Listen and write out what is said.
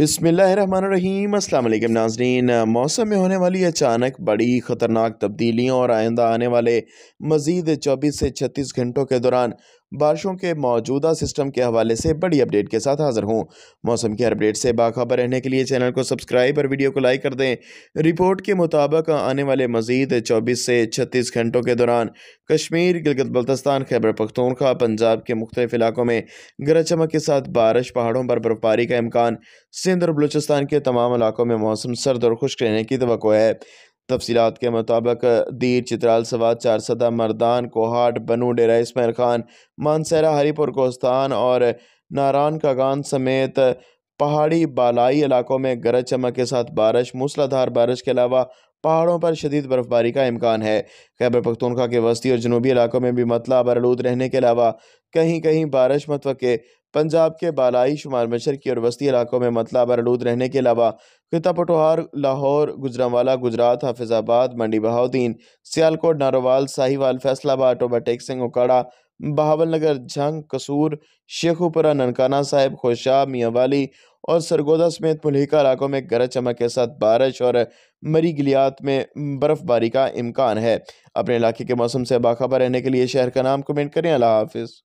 अस्सलाम अल्लाम नाजरीन मौसम में होने वाली अचानक बड़ी ख़तरनाक तब्दीलियों और आइंदा आने वाले मज़ीद चौबीस से छत्तीस घंटों के दौरान बारिशों के मौजूदा सिस्टम के हवाले से बड़ी अपडेट के साथ हाजिर हूँ मौसम की अपडेट से बाखबर रहने के लिए चैनल को सब्सक्राइब और वीडियो को लाइक कर दें रिपोर्ट के मुताबिक आने वाले मजीद चौबीस से छत्तीस घंटों के दौरान कश्मीर गिलगत बल्तस्तान खैबर पख्तूनखा पंजाब के मुख्तलिफ इलाकों में गरज चमक के साथ बारिश पहाड़ों पर बर्फबारी का इम्कान सिंध और बलूचिस्तान के तमाम इलाकों में मौसम सर्द और खुश्क रहने की तो है तफसीत के मुताबिक दीर चित्राल सवाद चारसदा मरदान कोहाट बनू डेरा इसमैर खान मानसरा हरीपुर कोस्तान और नारान कागान समेत पहाड़ी बालाई इलाकों में गरज चमक के साथ बारिश मूसलाधार बारिश के अलावा पहाड़ों पर शदीद बर्फबारी का इम्कान है खैबर पख्तूनखा के वस्ती और जनूबी इलाकों में भी मतला बरलूद रहने के अलावा कहीं कहीं बारिश मतवके पंजाब के बालाई शुमार मशर की और वस्ती इलाकों में मतला बरलूद रहने के अलावा खिता पटोहार लाहौर गुजरावाला गुजरात हाफिजाबाद मंडी बहाउद्दीन सियालकोट नारोवाल साहिवाल फैसलाबाद टोबाटेक सिंह उकाड़ा नगर झंग कसूर शेखुपुरा ननकाना साहिब खोशा मियाँवाली और सरगोदा समेत मुलहिका इलाकों में गरज चमक के साथ बारिश और मरी गलियात में बर्फ़बारी का इम्कान है अपने इलाके के मौसम से बाखबर रहने के लिए शहर का नाम कमेंट करें अल्लाह हाफिज़